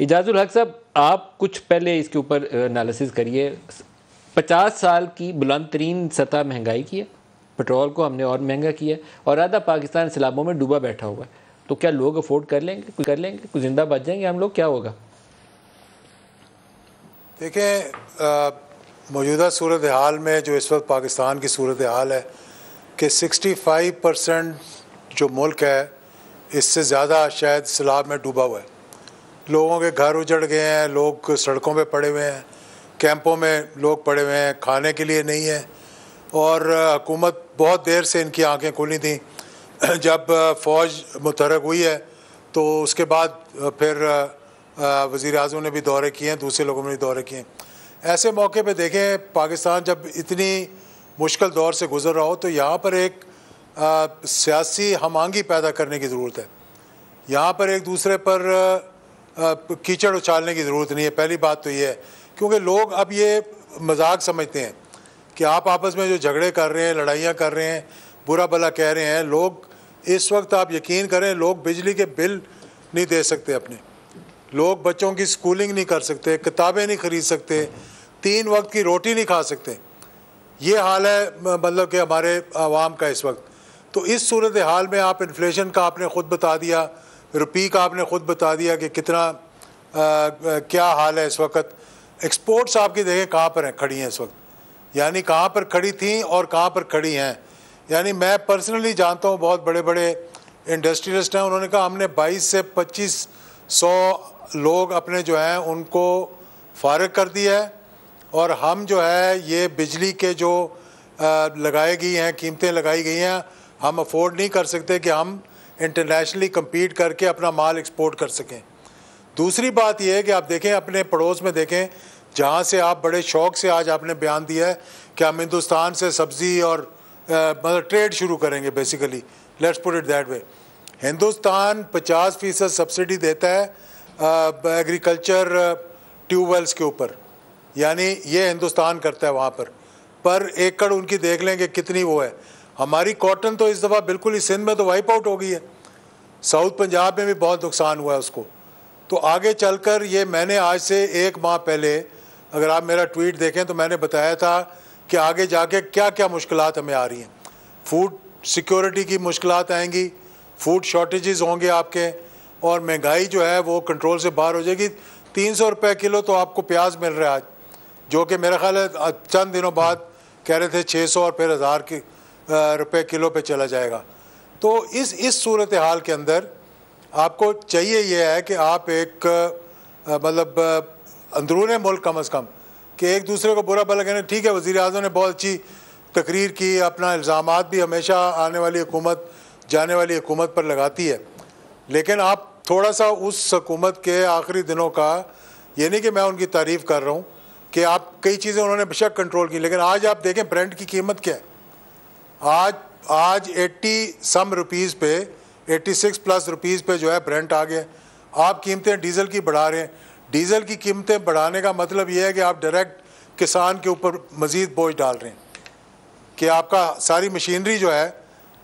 इजाजुल हक साहब आप कुछ पहले इसके ऊपर एनालिसिस करिए पचास साल की बुलंद तरीन सतह महंगाई की है पेट्रोल को हमने और महंगा किया और आधा पाकिस्तान सैलाबों में डूबा बैठा हुआ है तो क्या लोग अफोर्ड कर लेंगे कुछ कर लेंगे कुछ जिंदा बच जाएंगे हम लोग क्या होगा देखें मौजूदा सूरत हाल में जो इस वक्त पाकिस्तान की सूरत हाल है कि 65 परसेंट जो मुल्क है इससे ज़्यादा शायद सैलाब में डूबा हुआ है लोगों के घर उजड़ गए हैं लोग सड़कों पे पड़े हुए हैं कैंपों में लोग पड़े हुए हैं खाने के लिए नहीं है और हुकूमत बहुत देर से इनकी आंखें खुली थी जब फ़ौज मुतरक हुई है तो उसके बाद फिर वज़ी अजम ने भी दौरे किए हैं दूसरे लोगों ने भी दौरे किए हैं ऐसे मौके पे देखें पाकिस्तान जब इतनी मुश्किल दौर से गुज़र रहा हो तो यहाँ पर एक सियासी हम आहंगी पैदा करने की ज़रूरत है यहाँ पर एक दूसरे पर कीचड़ उछालने की ज़रूरत नहीं है पहली बात तो ये है क्योंकि लोग अब ये मजाक समझते हैं कि आप आपस में जो झगड़े कर रहे हैं लड़ाइयाँ कर रहे हैं बुरा भला कह रहे हैं लोग इस वक्त आप यकीन करें लोग बिजली के बिल नहीं दे सकते अपने लोग बच्चों की स्कूलिंग नहीं कर सकते किताबें नहीं खरीद सकते तीन वक्त की रोटी नहीं खा सकते ये हाल है मतलब कि हमारे आवाम का इस वक्त तो इस सूरत हाल में आप इन्फ्लेशन का आपने ख़ुद बता दिया रुपी का आपने ख़ुद बता दिया कि कितना आ, क्या हाल है इस वक्त एक्सपोर्ट्स आपकी देखें कहाँ पर हैं खड़ी हैं इस वक्त यानी कहाँ पर खड़ी थी और कहाँ पर खड़ी हैं यानी मैं पर्सनली जानता हूँ बहुत बड़े बड़े इंडस्ट्रियलिस्ट हैं उन्होंने कहा हमने 22 से 25 सौ लोग अपने जो हैं उनको फारग कर दिया है और हम जो है ये बिजली के जो लगाए गई हैं कीमतें लगाई गई हैं हम अफोर्ड नहीं कर सकते कि हम इंटरनेशनली कम्पीट करके अपना माल एक्सपोर्ट कर सकें दूसरी बात यह है कि आप देखें अपने पड़ोस में देखें जहाँ से आप बड़े शौक से आज आपने बयान दिया है कि हम हिंदुस्तान से सब्ज़ी और मतलब ट्रेड शुरू करेंगे basically let's put it that way Hindustan 50 फीसद सब्सिडी देता है एग्रीकल्चर ट्यूबवेल्स के ऊपर यानी ये हिंदुस्तान करता है वहाँ पर पर एकड़ उनकी देख लें कि कितनी वो है हमारी कॉटन तो इस दफ़ा बिल्कुल ही सिंध में तो वाइप आउट हो गई है साउथ पंजाब में भी बहुत नुकसान हुआ है उसको तो आगे चलकर ये मैंने आज से एक माह पहले अगर आप मेरा ट्वीट देखें तो मैंने बताया था कि आगे जाके क्या क्या मुश्किल हमें आ रही हैं फूड सिक्योरिटी की मुश्किल आएंगी फूड शॉर्टेजेस होंगे आपके और महंगाई जो है वो कंट्रोल से बाहर हो जाएगी तीन सौ रुपये किलो तो आपको प्याज मिल रहा है आज जो कि मेरा ख्याल है चंद दिनों बाद कह रहे थे छः सौ और फिर हज़ार की रुपए किलो पे चला जाएगा तो इस इस सूरत हाल के अंदर आपको चाहिए यह है कि आप एक मतलब अंदरून मुल्क कम अज़ कम कि एक दूसरे को बुरा भला कहना ठीक है वज़ी अजम ने बहुत अच्छी तकरीर की अपना इल्ज़ाम भी हमेशा आने वाली हुकूमत जाने वाली हुकूमत पर लगाती है लेकिन आप थोड़ा सा उस हकूमत के आखिरी दिनों का ये नहीं कि मैं उनकी तारीफ़ कर रहा हूँ कि आप कई चीज़ें उन्होंने बेशक कंट्रोल की लेकिन आज आप देखें ब्रेंड की कीमत क्या है आज आज 80 सम रुपीज़ पे 86 प्लस रुपीज़ पे जो है ब्रेंट आ गया आप कीमतें डीज़ल की बढ़ा रहे हैं डीज़ल की कीमतें बढ़ाने का मतलब ये है कि आप डायरेक्ट किसान के ऊपर मज़ीद बोझ डाल रहे हैं कि आपका सारी मशीनरी जो है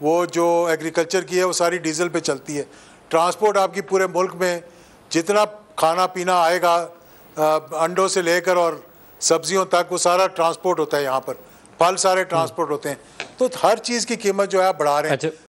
वो जो एग्रीकल्चर की है वो सारी डीज़ल पे चलती है ट्रांसपोर्ट आपकी पूरे मुल्क में जितना खाना पीना आएगा अंडों से लेकर और सब्जियों तक वो सारा ट्रांसपोर्ट होता है यहाँ पर फल सारे ट्रांसपोर्ट हम्म। होते हैं तो हर चीज़ की कीमत जो है आप बढ़ा रहे हैं अच्छा।